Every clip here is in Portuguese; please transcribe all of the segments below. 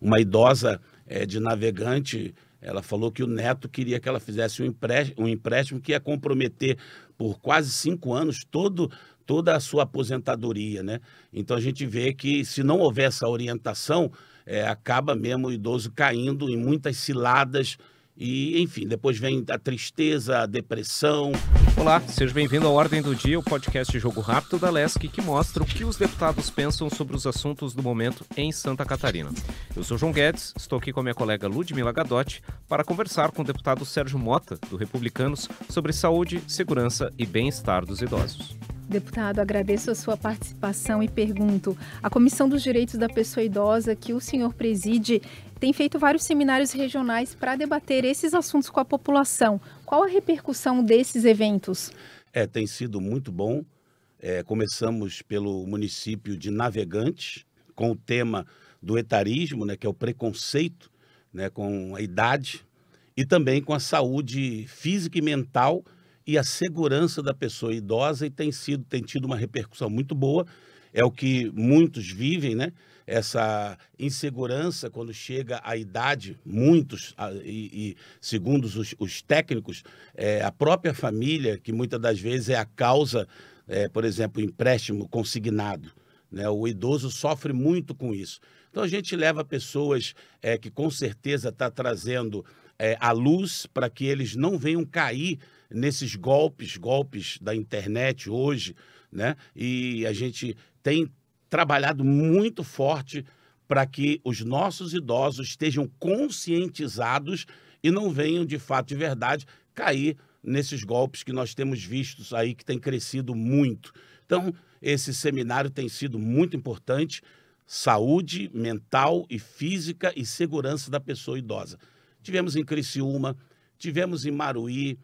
Uma idosa é, de navegante, ela falou que o neto queria que ela fizesse um empréstimo, um empréstimo que ia comprometer por quase cinco anos todo, toda a sua aposentadoria, né? Então a gente vê que se não houver essa orientação, é, acaba mesmo o idoso caindo em muitas ciladas e, enfim, depois vem a tristeza, a depressão. Olá, seja bem-vindo ao Ordem do Dia, o podcast Jogo Rápido da LESC que mostra o que os deputados pensam sobre os assuntos do momento em Santa Catarina. Eu sou João Guedes, estou aqui com a minha colega Ludmila Gadotti para conversar com o deputado Sérgio Mota, do Republicanos, sobre saúde, segurança e bem-estar dos idosos. Deputado, agradeço a sua participação e pergunto: a Comissão dos Direitos da Pessoa Idosa, que o senhor preside, tem feito vários seminários regionais para debater esses assuntos com a população. Qual a repercussão desses eventos? É, tem sido muito bom. É, começamos pelo município de Navegantes, com o tema do etarismo, né, que é o preconceito né, com a idade, e também com a saúde física e mental e a segurança da pessoa idosa e tem sido tem tido uma repercussão muito boa. É o que muitos vivem, né? Essa insegurança quando chega à idade, muitos, e, e segundo os, os técnicos, é, a própria família, que muitas das vezes é a causa, é, por exemplo, empréstimo consignado. Né? O idoso sofre muito com isso. Então a gente leva pessoas é, que com certeza está trazendo é, a luz para que eles não venham cair nesses golpes, golpes da internet hoje, né? E a gente tem trabalhado muito forte para que os nossos idosos estejam conscientizados e não venham de fato e verdade cair nesses golpes que nós temos vistos aí que tem crescido muito. Então, esse seminário tem sido muito importante, saúde mental e física e segurança da pessoa idosa. Tivemos em Criciúma, tivemos em Maruí,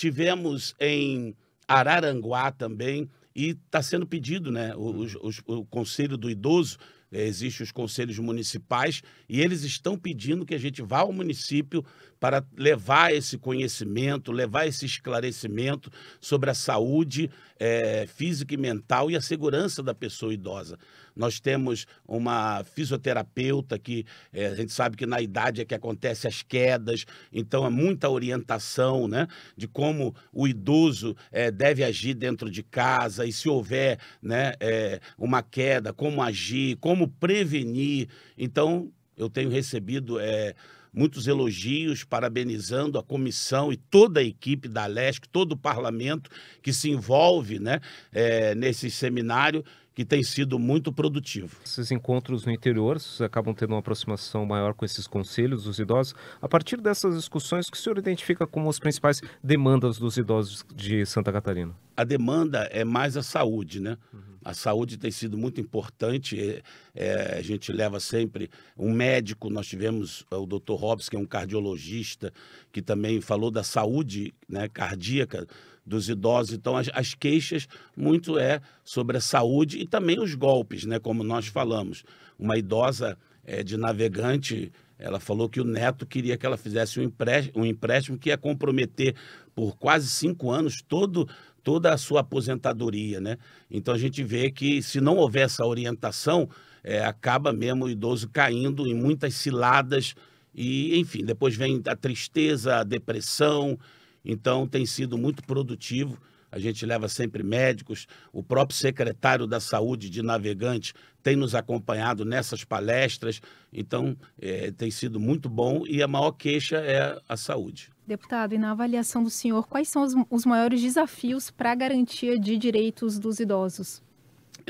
Tivemos em Araranguá também, e está sendo pedido, né? O, o, o, o Conselho do Idoso é, existem os conselhos municipais e eles estão pedindo que a gente vá ao município para levar esse conhecimento, levar esse esclarecimento sobre a saúde é, física e mental e a segurança da pessoa idosa. Nós temos uma fisioterapeuta que é, a gente sabe que na idade é que acontece as quedas, então é muita orientação né, de como o idoso é, deve agir dentro de casa e se houver né, é, uma queda, como agir, como como prevenir. Então, eu tenho recebido é, muitos elogios, parabenizando a comissão e toda a equipe da LESC, todo o parlamento que se envolve né, é, nesse seminário que tem sido muito produtivo. Esses encontros no interior acabam tendo uma aproximação maior com esses conselhos dos idosos. A partir dessas discussões, o que o senhor identifica como as principais demandas dos idosos de Santa Catarina? a demanda é mais a saúde, né? Uhum. A saúde tem sido muito importante. É, é a gente leva sempre um médico. Nós tivemos é, o Dr. Robson, que é um cardiologista, que também falou da saúde né, cardíaca dos idosos. Então, as, as queixas muito é sobre a saúde e também os golpes, né? Como nós uhum. falamos, uma idosa é, de navegante. Ela falou que o neto queria que ela fizesse um empréstimo, um empréstimo que ia comprometer por quase cinco anos todo toda a sua aposentadoria, né? Então a gente vê que se não houver essa orientação, é, acaba mesmo o idoso caindo em muitas ciladas e, enfim, depois vem a tristeza, a depressão. Então tem sido muito produtivo a gente leva sempre médicos, o próprio secretário da Saúde de Navegante tem nos acompanhado nessas palestras, então é, tem sido muito bom e a maior queixa é a saúde. Deputado, e na avaliação do senhor, quais são os, os maiores desafios para a garantia de direitos dos idosos?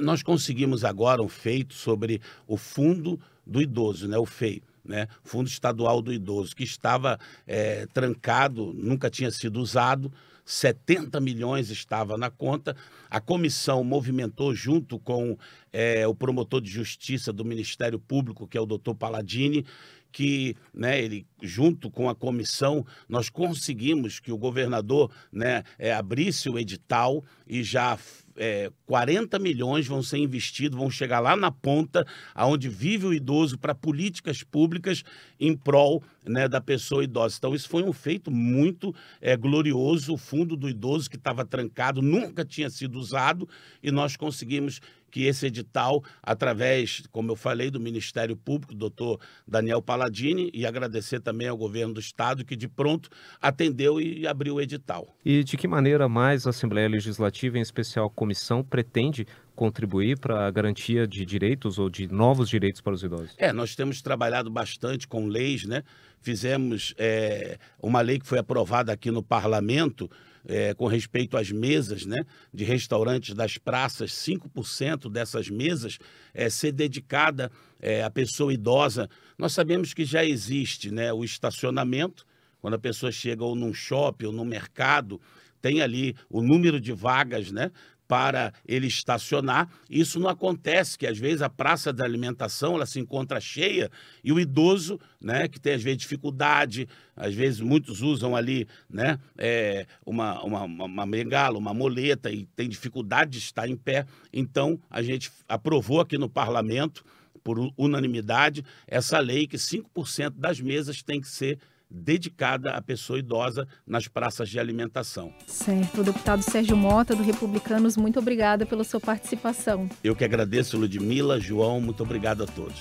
Nós conseguimos agora um feito sobre o fundo do idoso, né, o FEI né? Fundo Estadual do Idoso, que estava é, trancado, nunca tinha sido usado, 70 milhões estava na conta. A comissão movimentou junto com é, o promotor de justiça do Ministério Público, que é o doutor Paladini, que né, ele, junto com a comissão, nós conseguimos que o governador né, é, abrisse o edital e já é, 40 milhões vão ser investidos, vão chegar lá na ponta, aonde vive o idoso, para políticas públicas em prol né, da pessoa idosa. Então, isso foi um feito muito é, glorioso. O fundo do idoso, que estava trancado, nunca tinha sido usado, e nós conseguimos que esse edital, através, como eu falei, do Ministério Público, doutor Daniel Palladini, e agradecer também ao governo do Estado, que de pronto atendeu e abriu o edital. E de que maneira mais a Assembleia Legislativa, em especial a comissão, pretende contribuir para a garantia de direitos ou de novos direitos para os idosos? É, nós temos trabalhado bastante com leis, né? Fizemos é, uma lei que foi aprovada aqui no Parlamento, é, com respeito às mesas né, de restaurantes das praças, 5% dessas mesas é, ser dedicada é, à pessoa idosa. Nós sabemos que já existe né, o estacionamento, quando a pessoa chega ou num shopping ou num mercado, tem ali o número de vagas né, para ele estacionar. Isso não acontece, que às vezes a praça da alimentação ela se encontra cheia e o idoso, né, que tem às vezes dificuldade, às vezes muitos usam ali, né, é, uma, uma, uma bengala, uma moleta e tem dificuldade de estar em pé. Então a gente aprovou aqui no parlamento por unanimidade essa lei que 5% das mesas tem que ser dedicada à pessoa idosa nas praças de alimentação. Certo. Deputado Sérgio Mota, do Republicanos, muito obrigada pela sua participação. Eu que agradeço, Ludmila, João, muito obrigado a todos.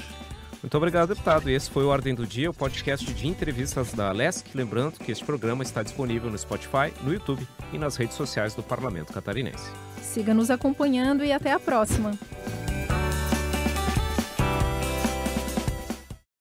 Muito obrigado, deputado. Esse foi o Ordem do Dia, o podcast de entrevistas da Alesc. Lembrando que este programa está disponível no Spotify, no YouTube e nas redes sociais do Parlamento Catarinense. Siga nos acompanhando e até a próxima.